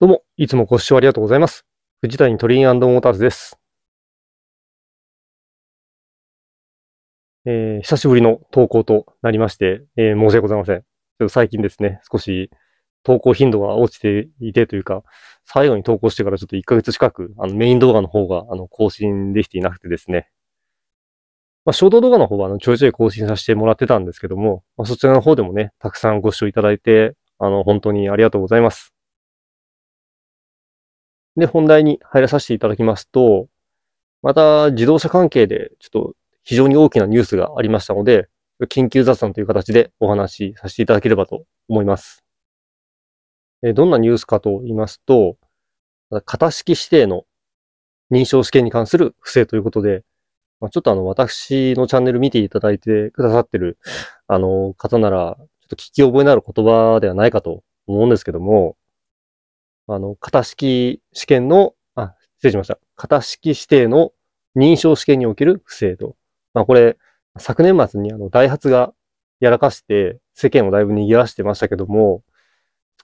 どうも、いつもご視聴ありがとうございます。藤谷トリーンモーターズです。えー、久しぶりの投稿となりまして、えー、申し訳ございません。ちょっと最近ですね、少し投稿頻度が落ちていてというか、最後に投稿してからちょっと1ヶ月近く、あのメイン動画の方があの更新できていなくてですね。まあ、衝動動画の方はあのちょいちょい更新させてもらってたんですけども、まあ、そちらの方でもね、たくさんご視聴いただいて、あの、本当にありがとうございます。で、本題に入らさせていただきますと、また自動車関係でちょっと非常に大きなニュースがありましたので、緊急雑談という形でお話しさせていただければと思います。どんなニュースかと言いますと、型式指定の認証試験に関する不正ということで、まちょっとあの、私のチャンネル見ていただいてくださってる、あの、方なら、ちょっと聞き覚えのある言葉ではないかと思うんですけども、あの、型式試験の、あ、失礼しました。型式指定の認証試験における不正と。まあ、これ、昨年末にあの、ダイハツがやらかして、世間をだいぶ賑わしてましたけども、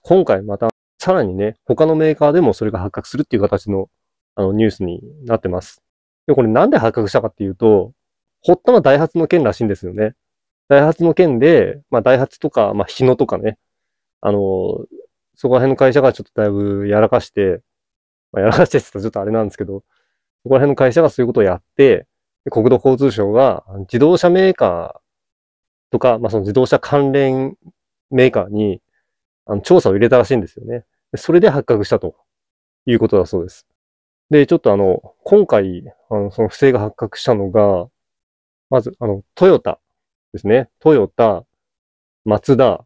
今回また、さらにね、他のメーカーでもそれが発覚するっていう形の、あの、ニュースになってます。で、これなんで発覚したかっていうと、ったはダイハツの件らしいんですよね。ダイハツの件で、まあ、ダイハツとか、まあ、日野とかね、あの、そこら辺の会社がちょっとだいぶやらかして、まあ、やらかしてって言ったらちょっとあれなんですけど、そこら辺の会社がそういうことをやって、国土交通省が自動車メーカーとか、まあ、その自動車関連メーカーにあの調査を入れたらしいんですよね。それで発覚したということだそうです。で、ちょっとあの、今回、あのその不正が発覚したのが、まず、あの、トヨタですね。トヨタ、マツダ、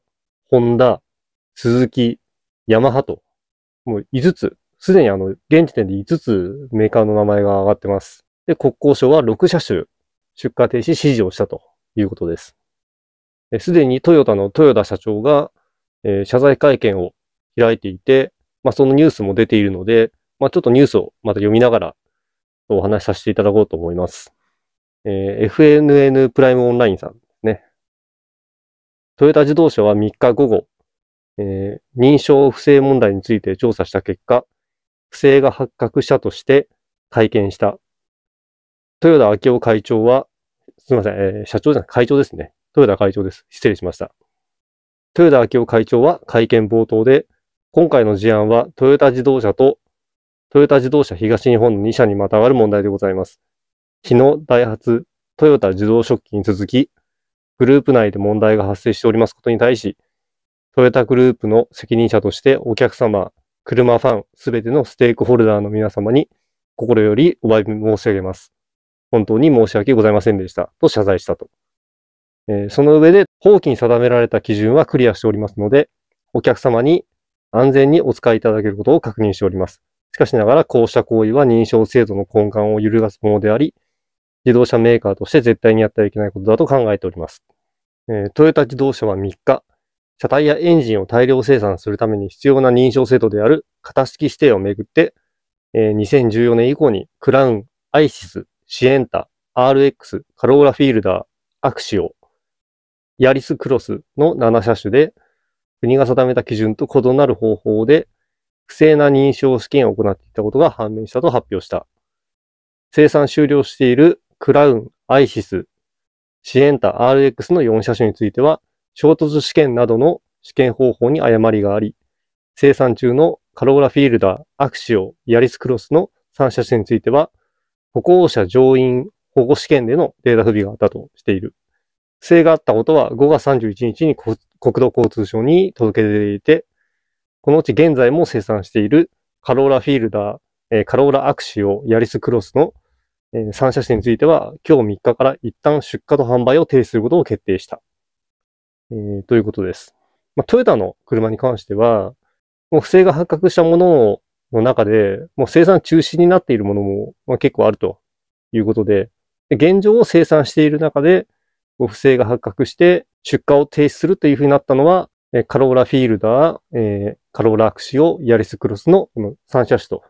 ホンダ、スズキ、ヤマハと、もう5つ、すでにあの、現時点で5つメーカーの名前が上がってます。で、国交省は6車種、出荷停止指示をしたということです。すでにトヨタの豊田社長が、えー、謝罪会見を開いていて、まあ、そのニュースも出ているので、まあ、ちょっとニュースをまた読みながらお話しさせていただこうと思います。えー、FNN プライムオンラインさんですね。トヨタ自動車は3日午後、えー、認証不正問題について調査した結果、不正が発覚したとして会見した。豊田昭夫会長は、すみません、えー、社長じゃない、会長ですね。豊田会長です。失礼しました。豊田昭夫会長は会見冒頭で、今回の事案はトヨタ自動車とトヨタ自動車東日本の2社にまたがる問題でございます。昨日、ダイハツ、トヨタ自動食器に続き、グループ内で問題が発生しておりますことに対し、トヨタグループの責任者としてお客様、車ファン、すべてのステークホルダーの皆様に心よりお詫び申し上げます。本当に申し訳ございませんでした。と謝罪したと。えー、その上で、法規に定められた基準はクリアしておりますので、お客様に安全にお使いいただけることを確認しております。しかしながら、こうした行為は認証制度の根幹を揺るがすものであり、自動車メーカーとして絶対にやってはいけないことだと考えております。えー、トヨタ自動車は3日、車体やエンジンを大量生産するために必要な認証制度である型式指定をめぐって、えー、2014年以降にクラウン、アイシス、シエンタ、RX、カローラフィールダー、アクシオ、ヤリスクロスの7車種で、国が定めた基準と異なる方法で、不正な認証試験を行っていたことが判明したと発表した。生産終了しているクラウン、アイシス、シエンタ、RX の4車種については、衝突試験などの試験方法に誤りがあり、生産中のカローラフィールダー、アクシオ、ヤリスクロスの3車種については、歩行者乗員保護試験でのデータ不備があったとしている。不正があったことは5月31日に国土交通省に届け出ていて、このうち現在も生産しているカローラフィールダー、カローラアクシオ、ヤリスクロスの3車種については、今日3日から一旦出荷と販売を停止することを決定した。えー、ということです。まあ、トヨタの車に関しては、もう不正が発覚したものの中で、もう生産中止になっているものも、まあ、結構あるということで、現状を生産している中で、不正が発覚して出荷を停止するというふうになったのは、カローラフィールダー、えー、カローラアクシオ、ヤリスクロスのこの3車種と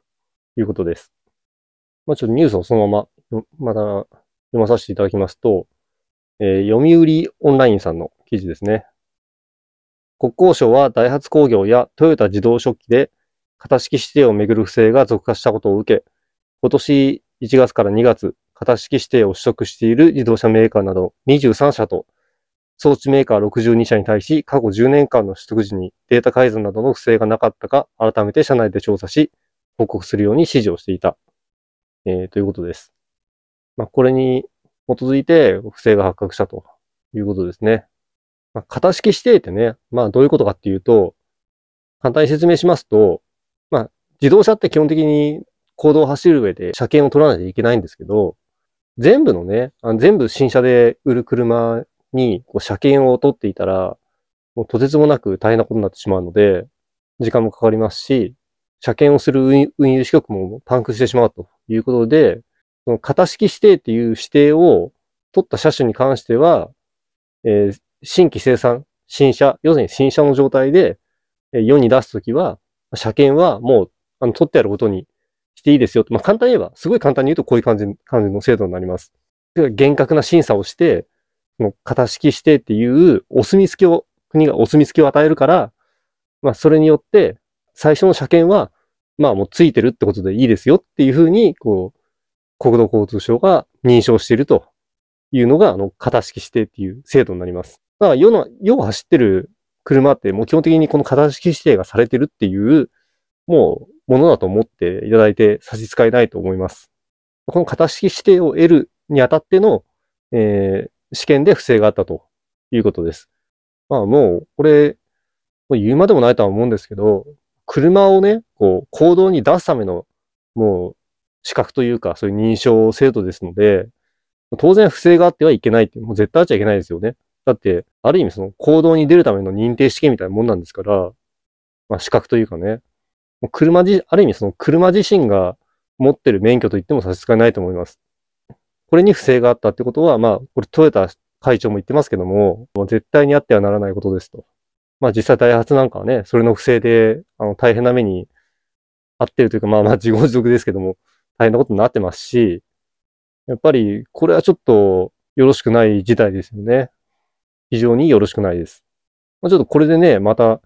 いうことです。まあ、ちょっとニュースをそのまま、また読まさせていただきますと、えー、読売オンラインさんの記事ですね。国交省はダイハツ工業やトヨタ自動食器で型式指定をめぐる不正が続化したことを受け、今年1月から2月、型式指定を取得している自動車メーカーなど23社と、装置メーカー62社に対し、過去10年間の取得時にデータ改ざんなどの不正がなかったか、改めて社内で調査し、報告するように指示をしていた、えー、ということです。まあ、これに基づいて不正が発覚したということですね。まあ、型式指定ってね、まあどういうことかっていうと、簡単に説明しますと、まあ自動車って基本的に行動を走る上で車検を取らないといけないんですけど、全部のね、あの全部新車で売る車にこう車検を取っていたら、もうとてつもなく大変なことになってしまうので、時間もかかりますし、車検をする運輸支局もパンクしてしまうということで、その型式指定っていう指定を取った車種に関しては、えー、新規生産、新車、要するに新車の状態で世に出すときは、車検はもう、あの、取ってあることにしていいですよ。まあ、簡単に言えば、すごい簡単に言うとこういう感じ、感じの制度になります。厳格な審査をして、型式してっていうお墨付きを、国がお墨付きを与えるから、まあ、それによって、最初の車検は、まあ、もうついてるってことでいいですよっていうふうに、こう、国土交通省が認証しているというのが、あの、型式指定っていう制度になります。まあ、世の、世を走ってる車って、もう基本的にこの型式指定がされてるっていう、もう、ものだと思っていただいて差し支えないと思います。この型式指定を得るにあたっての、えー、試験で不正があったということです。まあもう、これ、言うまでもないとは思うんですけど、車をね、こう、行動に出すための、もう、資格というか、そういう認証制度ですので、当然不正があってはいけないって、もう絶対あっちゃいけないですよね。だって、ある意味その行動に出るための認定試験みたいなもんなんですから、まあ資格というかね、もう車自、ある意味その車自身が持ってる免許と言っても差し支えないと思います。これに不正があったってことは、まあ、これトヨタ会長も言ってますけども、もう絶対にあってはならないことですと。まあ実際ダイハツなんかはね、それの不正で、あの、大変な目に合ってるというか、まあまあ自業自得ですけども、大変なことになってますし、やっぱりこれはちょっとよろしくない事態ですよね。非常によろしくないです。まあ、ちょっとこれでね、また、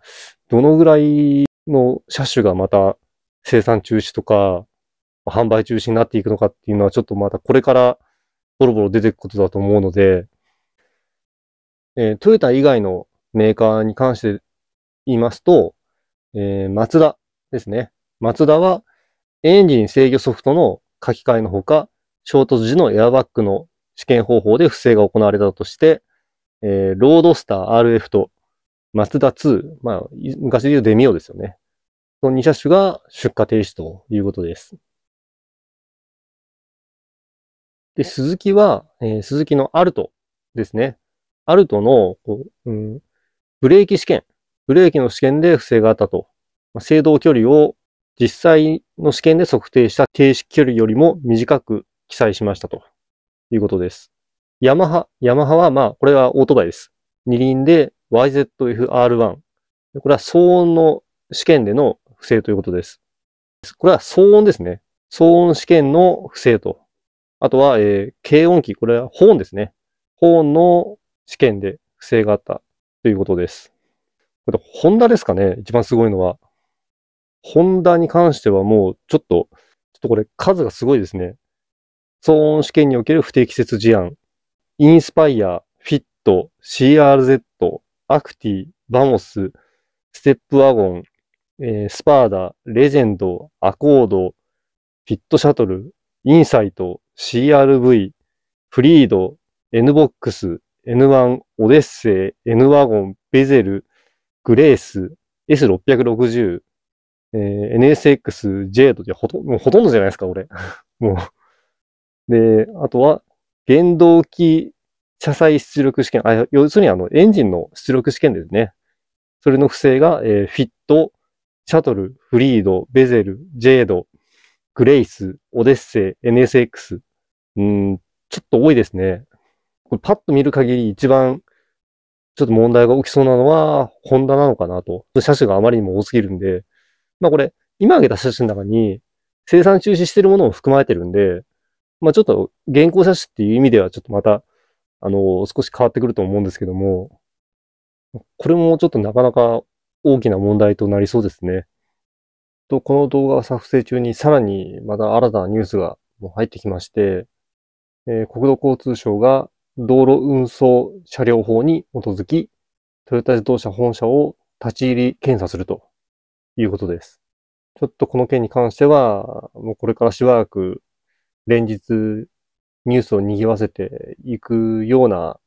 どのぐらいの車種がまた生産中止とか、販売中止になっていくのかっていうのは、ちょっとまたこれからボロボロ出ていくことだと思うので、えー、トヨタ以外のメーカーに関して言いますと、えー、マツダですね。マツダはエンジン制御ソフトの書き換えのほか、衝突時のエアバッグの試験方法で不正が行われたとして、えー、ロードスター RF と、マツダ2、まあ、昔で言うデミオですよね。その2車種が出荷停止ということです。で、鈴木は、えー、鈴木のアルトですね。アルトの、こううん、ブレーキ試験、ブレーキの試験で不正があったと。まあ、制動距離を実際の試験で測定した停止距離よりも短く記載しましたということです。ヤマハ、ヤマハは、まあ、これはオートバイです。二輪で YZF-R1。これは騒音の試験での不正ということです。これは騒音ですね。騒音試験の不正と。あとは、えー、軽音機。これは保温ですね。保温の試験で不正があったということです。これ、ホンダですかね一番すごいのは。ホンダに関してはもう、ちょっと、ちょっとこれ数がすごいですね。騒音試験における不適切事案。インスパイア、フィット、CRZ、アクティ、バモス、ステップワゴン、えー、スパーダ、レジェンド、アコード、フィットシャトル、インサイト、CRV、フリード、n ックス、N1、オデッセイ、N ワゴン、ベゼル、グレース、S660、えー、NSX、ジェードてほともうほとんどじゃないですか、俺。もう。で、あとは、原動機車載出力試験、あ要するにあのエンジンの出力試験ですね。それの不正が、えー、フィット、シャトル、フリード、ベゼル、ジェード、グレイス、オデッセイ、NSX。うん、ちょっと多いですね。これパッと見る限り一番ちょっと問題が起きそうなのは、ホンダなのかなと。車種があまりにも多すぎるんで、まあこれ、今挙げた車種の中に生産中止してるものも含まれてるんで、まあちょっと原稿写真っていう意味ではちょっとまた、あの、少し変わってくると思うんですけども、これもちょっとなかなか大きな問題となりそうですね。と、この動画を作成中にさらにまた新たなニュースが入ってきまして、えー、国土交通省が道路運送車両法に基づき、トヨタ自動車本社を立ち入り検査するということです。ちょっとこの件に関しては、もうこれからしばらく連日ニュースを賑わせていくような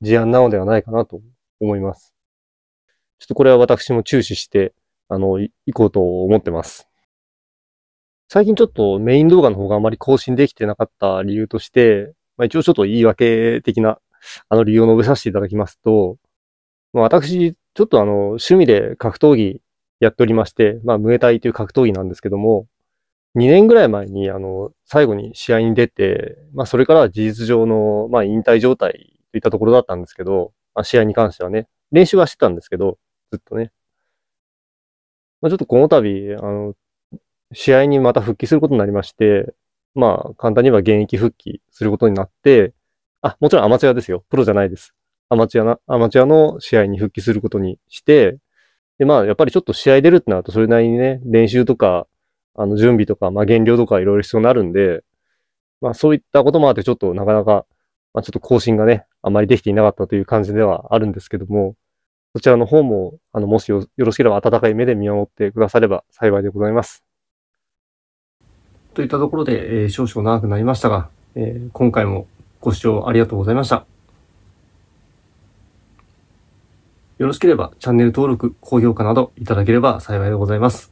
事案なのではないかなと思います。ちょっとこれは私も注視して、あの、行こうと思ってます。最近ちょっとメイン動画の方があまり更新できてなかった理由として、まあ、一応ちょっと言い訳的な、あの理由を述べさせていただきますと、まあ、私、ちょっとあの、趣味で格闘技やっておりまして、まあ、ムエタイという格闘技なんですけども、2年ぐらい前に、あの、最後に試合に出て、まあ、それからは事実上の、まあ、引退状態といったところだったんですけど、まあ、試合に関してはね、練習はしてたんですけど、ずっとね。まあ、ちょっとこの度、あの、試合にまた復帰することになりまして、まあ、簡単に言えば現役復帰することになって、あ、もちろんアマチュアですよ。プロじゃないです。アマチュアな、アマチュアの試合に復帰することにして、で、まあ、やっぱりちょっと試合出るってなると、それなりにね、練習とか、あの、準備とか、まあ、減量とかいろいろ必要になるんで、まあ、そういったこともあって、ちょっとなかなか、まあ、ちょっと更新がね、あまりできていなかったという感じではあるんですけども、そちらの方も、あの、もしよろしければ温かい目で見守ってくだされば幸いでございます。といったところで、えー、少々長くなりましたが、えー、今回もご視聴ありがとうございました。よろしければチャンネル登録、高評価などいただければ幸いでございます。